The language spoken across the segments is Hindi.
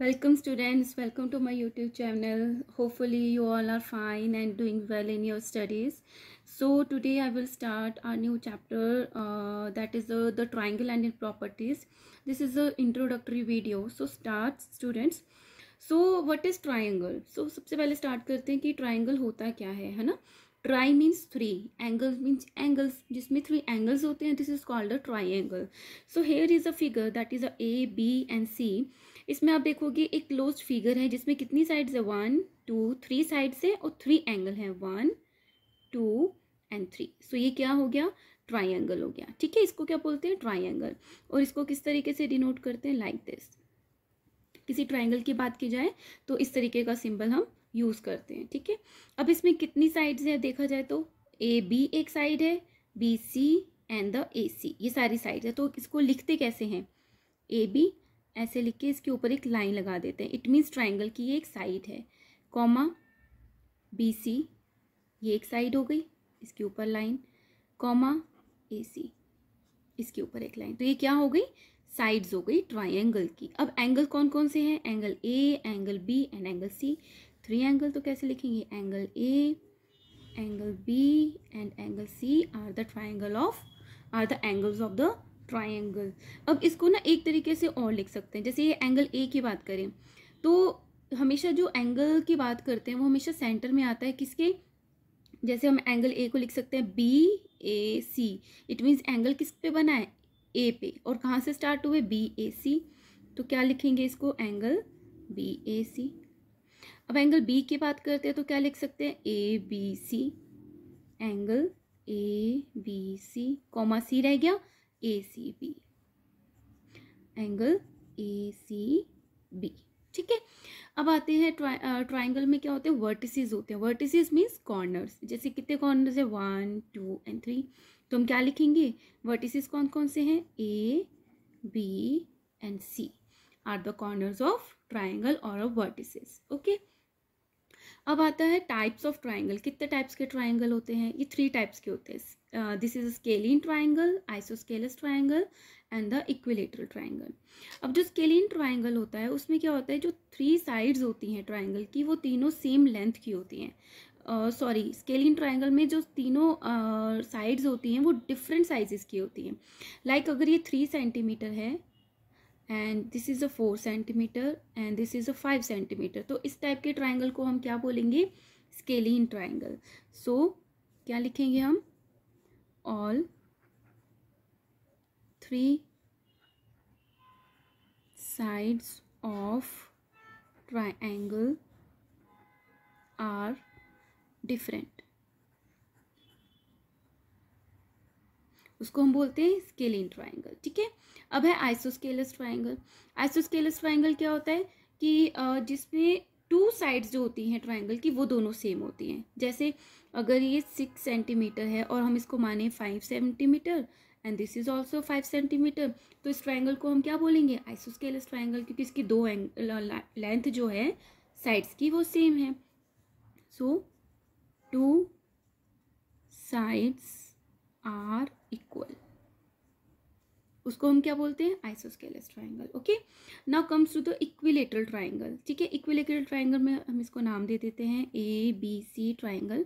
welcome students welcome to my youtube channel hopefully you all are fine and doing well in your studies so today i will start a new chapter uh, that is uh, the triangle and its properties this is a introductory video so start students so what is triangle so सबसे पहले start karte hain ki triangle hota kya hai, है ना tri means three angle means angles जिसमें थ्री एंगल्स होते हैं this is called a So so here is a figure that is a A B and C इसमें आप देखोगे एक क्लोज फिगर है जिसमें कितनी साइड्स है वन टू थ्री साइड्स है और थ्री एंगल है one two and three so ये क्या हो गया ट्राइंगल हो गया ठीक है इसको क्या बोलते हैं ट्राइंगल और इसको किस तरीके से डिनोट करते हैं लाइक दिस किसी ट्राइंगल की बात की जाए तो इस तरीके का सिंबल हम यूज़ करते हैं ठीक है अब इसमें कितनी साइड्स हैं देखा जाए तो ए बी एक साइड है B C and the A C ये सारी साइड है तो इसको लिखते कैसे हैं ए बी ऐसे लिख के इसके ऊपर एक लाइन लगा देते हैं इट मीन्स ट्राइंगल की ये एक साइड है कॉमा बी सी ये एक साइड हो गई इसके ऊपर लाइन कॉमा ए सी इसके ऊपर एक लाइन तो ये क्या हो गई साइड्स हो गई ट्राइंगल की अब एंगल कौन कौन से हैं angle A angle B and angle C three angle तो कैसे लिखेंगे angle A angle B and angle C are the triangle of are the angles of the triangle अब इसको ना एक तरीके से और लिख सकते हैं जैसे ये एंगल ए की बात करें तो हमेशा जो एंगल की बात करते हैं वो हमेशा सेंटर में आता है किसके जैसे हम एंगल ए को लिख सकते हैं B A C it means angle किस पे बना है ए पे और कहाँ से स्टार्ट हुए बी ए सी तो क्या लिखेंगे इसको एंगल बी ए सी अब एंगल बी की बात करते हैं तो क्या लिख सकते हैं A B C angle A B C comma C रह गया A C B angle A C B ठीक है अब आते हैं ट्राइ ट्राइंगल में क्या होते हैं वर्टिसेस होते हैं वर्टिसेस मीन्स कॉर्नर्स जैसे कितने कॉर्नर्स है वन टू एंड थ्री तो हम क्या लिखेंगे वर्टिसेस कौन कौन से हैं A B and C are the corners of triangle और ऑफ वर्टिसेस ओके अब आता है टाइप्स ऑफ ट्राइंगल कितने टाइप्स के ट्राइंगल होते हैं ये थ्री टाइप्स के होते हैं this is a scalene triangle isosceles triangle and the equilateral triangle अब जो स्केलिन ट्राइंगल होता है उसमें क्या होता है जो थ्री साइड्स होती हैं ट्राइंगल की वो तीनों सेम लेंथ की होती हैं सॉरी स्केलिन ट्राइंगल में जो तीनों साइड्स uh, होती हैं वो डिफरेंट साइजेस की होती हैं लाइक like अगर ये थ्री सेंटीमीटर है and this is a four centimetre and this is a five centimetre तो इस टाइप के ट्राइंगल को हम क्या बोलेंगे स्केलिन ट्राइंगल सो क्या लिखेंगे हम all three sides of triangle are different उसको हम बोलते हैं स्केलिन ट्राइंगल ठीक है अब है आइसोस्केलस ट्राइंगल आइसोस्केलस ट्राइंगल क्या होता है कि जिसमें टू साइड्स जो होती हैं ट्राइंगल की वो दोनों सेम होती हैं जैसे अगर ये सिक्स सेंटीमीटर है और हम इसको माने five centimetre and this is also five centimetre तो इस ट्राइंगल को हम क्या बोलेंगे आइसोस्केलस ट्राइंगल क्योंकि इसकी दो लेंथ जो है साइड्स की वो सेम है so two sides are equal उसको हम क्या बोलते हैं isosceles triangle okay now comes to the equilateral triangle ठीक है इक्विलेटरल ट्राइंगल में हम इसको नाम दे देते हैं A B C triangle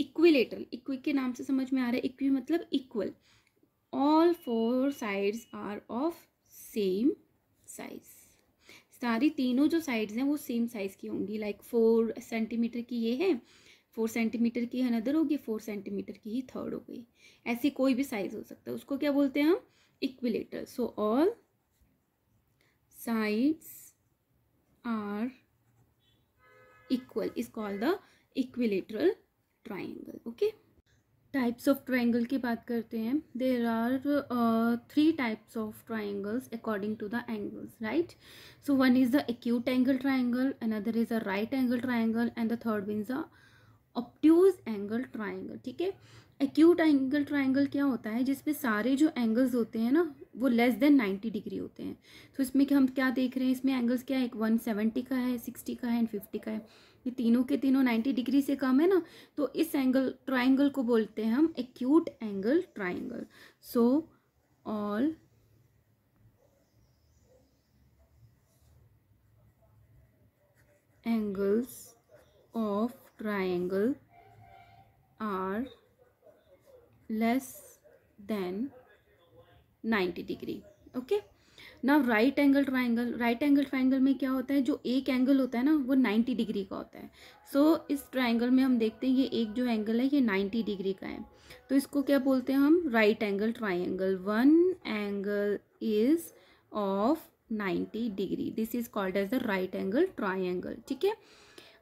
equilateral इक्विक के नाम से समझ में आ रहा है इक्वी मतलब equal all four sides are of same size सारी तीनों जो साइड्स हैं वो सेम साइज़ की होंगी लाइक फोर सेंटीमीटर की ये है फोर सेंटीमीटर की अनदर होगी फोर सेंटीमीटर की ही थर्ड हो गई ऐसी कोई भी साइज हो सकता है उसको क्या बोलते हैं हम equilateral so all sides are equal is call the equilateral triangle okay types of triangle की बात करते हैं there are three types of triangles according to the angles right so one is the acute angle triangle another is a right angle triangle and the third one is a obtuse angle triangle ठीक है एक्यूट एंगल ट्राइंगल क्या होता है जिसमें सारे जो एंगल्स होते हैं ना वो लेस देन नाइन्टी डिग्री होते हैं तो इसमें क्या हम क्या देख रहे हैं इसमें एंगल्स क्या है एक वन सेवेंटी का है सिक्सटी का है एंड फिफ्टी का है ये तीनों के तीनों नाइन्टी डिग्री से कम है ना तो इस एंगल ट्राइंगल को बोलते हैं हम acute angle triangle so all angles of triangle are less than 90 degree okay ना right angle triangle right angle triangle में क्या होता है जो एक एंगल होता है ना वो 90 डिग्री का होता है सो so, इस ट्राइंगल में हम देखते हैं ये एक जो एंगल है ये 90 डिग्री का है तो इसको क्या बोलते हैं हम right angle triangle one angle is of 90 degree this is called as the right angle triangle ठीक है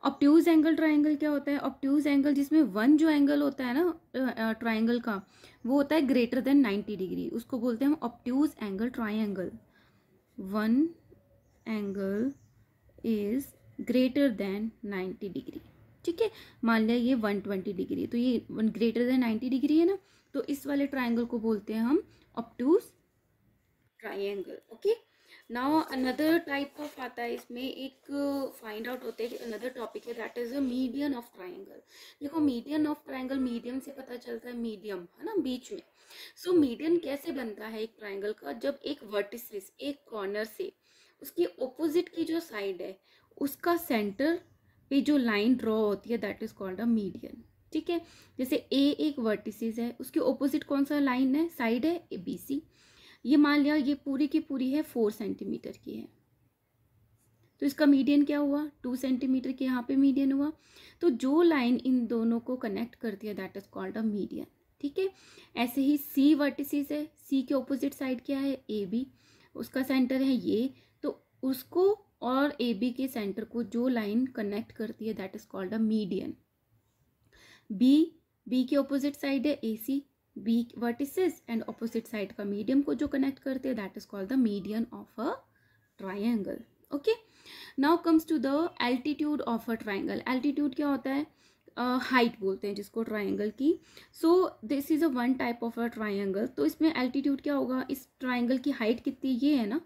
ऑप्ट्यूज एंगल ट्राइंगल क्या होता है ऑप्ट्यूज एंगल जिसमें वन जो एंगल होता है ना ट्राइंगल का वो होता है ग्रेटर देन नाइन्टी डिग्री उसको बोलते हैं हम obtuse angle triangle one angle is greater than ninety degree ठीक है मान लिया ये वन ट्वेंटी डिग्री तो ये one greater than ninety degree है ना तो इस वाले ट्राइंगल को बोलते हैं हम obtuse triangle okay now another type of आता है इसमें एक फाइंड uh, आउट होते हैं अनदर टॉपिक है that is a median of triangle देखो मीडियन ऑफ ट्राइंगल मीडियम से पता चलता है मीडियम है ना बीच में सो so, मीडियन कैसे बनता है एक ट्राइंगल का जब एक वर्टिसिस एक कॉर्नर से उसकी ओपोजिट की जो साइड है उसका सेंटर पे जो लाइन ड्रॉ होती है that is called a median ठीक है जैसे ए एक वर्टिसिस है उसके ओपोजिट कौन सा लाइन है साइड है ए बी सी ये मान लिया ये पूरी की पूरी है फोर सेंटीमीटर की है तो इसका मीडियन क्या हुआ टू सेंटीमीटर के यहाँ पे मीडियन हुआ तो जो लाइन इन दोनों को कनेक्ट करती है that is called a median ठीक है ऐसे ही सी वर्टिसेस है सी के ऑपोजिट साइड क्या है ए बी उसका सेंटर है ये तो उसको और ए बी के सेंटर को जो लाइन कनेक्ट करती है that is called a median B B के ऑपोजिट साइड है A C weak vertices and opposite side का मीडियम को जो कनेक्ट करते हैं that is called the median of a triangle okay now comes to the altitude of a triangle altitude क्या होता है हाइट uh, बोलते हैं जिसको ट्राइंगल की so this is a one type of a triangle तो इसमें एल्टीट्यूड क्या होगा इस ट्राइंगल की हाइट कितनी ये है ना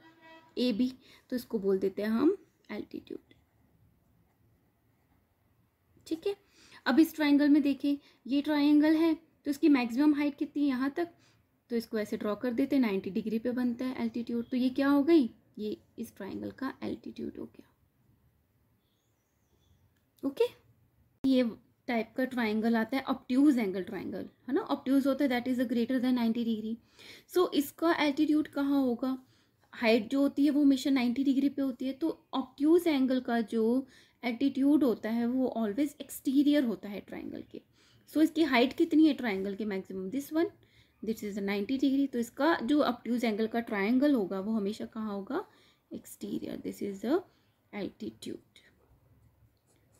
ए बी तो इसको बोल देते हैं हम एल्टीट्यूड ठीक है अब इस ट्राइंगल में देखें ये ट्राइंगल है तो इसकी मैक्सिमम हाइट कितनी यहाँ तक तो इसको ऐसे ड्रॉ कर देते हैं नाइन्टी डिग्री पे बनता है एल्टीट्यूड तो ये क्या हो गई ये इस ट्राइंगल का एल्टीट्यूड हो गया ओके ये टाइप का ट्राइंगल आता है ऑप्ट्यूज एंगल ट्राइंगल है ना ऑप्ट्यूज होता है that is a greater than ninety degree so इसका एल्टीट्यूड कहाँ होगा हाइट जो होती है वो हमेशा नाइन्टी डिग्री पे होती है तो ऑप्ट्यूज एंगल का जो एटीट्यूड होता है वो ऑलवेज एक्सटीरियर होता है ट्राइंगल के सो so, इसकी हाइट कितनी है ट्राइंगल के maximum this one this is ninety degree तो इसका जो अपट्यूज एंगल का ट्राइंगल होगा वो हमेशा कहाँ होगा exterior this is altitude altitude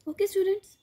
okay students